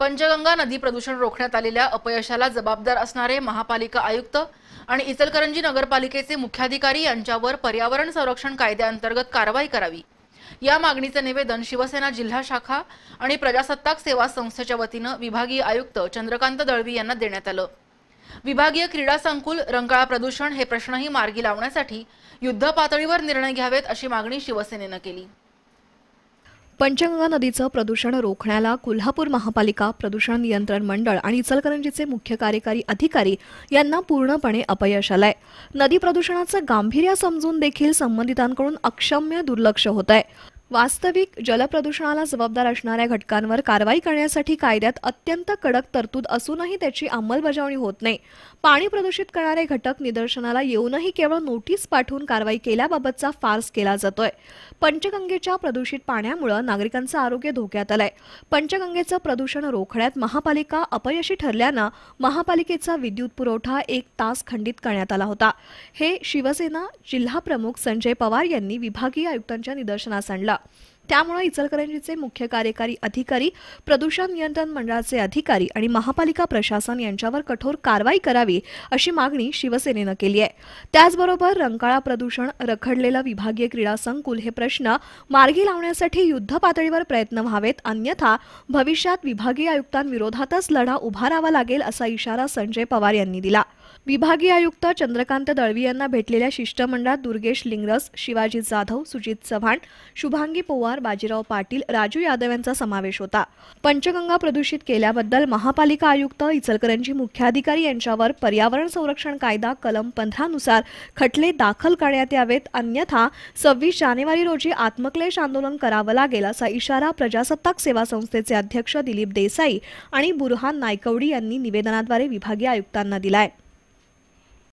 पंचगंगा नदी प्रदूषण रोखण्यात आलेल्या अपयशाला जबाबदार असणारे महापालिका आयुक्त आणि इचलकरंजी नगरपालिकेचे मुख्याधिकारी यांच्यावर पर्यावरण संरक्षण कायद्याअंतर्गत कारवाई करावी या मागणीचे निवेदन शिवसेना जिल्हा शाखा आणि प्रजासत्ताक सेवा संस्थेच्या वतीनं विभागीय आयुक्त चंद्रकांत दळवी यांना देण्यात आलं विभागीय क्रीडा संकुल रंकाळा प्रदूषण हे प्रश्नही मार्गी लावण्यासाठी युद्ध पातळीवर निर्णय घ्यावेत अशी मागणी शिवसेनेनं केली पंचगंगा नदीचं प्रदूषण रोखण्याला कोल्हापूर महापालिका प्रदूषण नियंत्रण मंडळ आणि इचलकरंजीचे मुख्य कार्यकारी अधिकारी यांना पूर्णपणे अपयश आलंय नदी प्रदूषणाचं गांभीर्य समजून देखील संबंधितांकडून अक्षम्य दुर्लक्ष होत आहे वास्तविक जलप्रदूषणाला जबाबदार असणाऱ्या घटकांवर कारवाई करण्यासाठी कायद्यात अत्यंत कडक तरतूद असूनही त्याची अंमलबजावणी होत नाही पाणी प्रदूषित करणारे घटक निदर्शनाला येऊनही केवळ नोटीस पाठवून कारवाई केल्याबाबतचा फार्स केला जातोय पंचगंगेच्या प्रदूषित पाण्यामुळे नागरिकांचं आरोग्य धोक्यात आलंय पंचगंगेचं प्रदूषण रोखण्यात महापालिका अपयशी ठरल्यानं महापालिकेचा विद्युत पुरवठा एक तास खंडित करण्यात आला होता हे शिवसेना जिल्हा प्रमुख संजय पवार यांनी विभागीय आयुक्तांच्या निदर्शनास आणलं होता त्यामुळे इचलकरंजीचे मुख्य कार्यकारी अधिकारी प्रदूषण नियंत्रण मंडळाचे अधिकारी आणि महापालिका प्रशासन यांच्यावर कठोर कारवाई करावी अशी मागणी शिवसेनेनं केली आहे त्याचबरोबर रंकाळा प्रदूषण रखडलेलं विभागीय क्रीडा संकुल हे प्रश्न मार्गी लावण्यासाठी युद्धपातळीवर प्रयत्न व्हावेत अन्यथा भविष्यात विभागीय आयुक्तांविरोधातच लढा उभारावा लागेल असा इशारा संजय पवार यांनी दिला विभागीय आयुक्त चंद्रकांत दळवी यांना भेटलेल्या शिष्टमंडळात दुर्गेश लिंगरस शिवाजी जाधव सुजित चव्हाण शुभांगी पोवार बाजीराव पाटील राजू यादव यांचा समावेश होता पंचगंगा प्रदूषित केल्याबद्दल महापालिका आयुक्त इचलकरंजी मुख्याधिकारी यांच्यावर पर्यावरण संरक्षण कायदा कलम पंधरानुसार खटले दाखल करण्यात यावेत अन्यथा सव्वीस जानेवारी रोजी आत्मक्लेश आंदोलन करावं लागेल असा इशारा प्रजासत्ताक सेवा संस्थेचे अध्यक्ष दिलीप देसाई आणि बुरहान नायकवडी यांनी निवेदनाद्वारे विभागीय आयुक्तांना दिलाय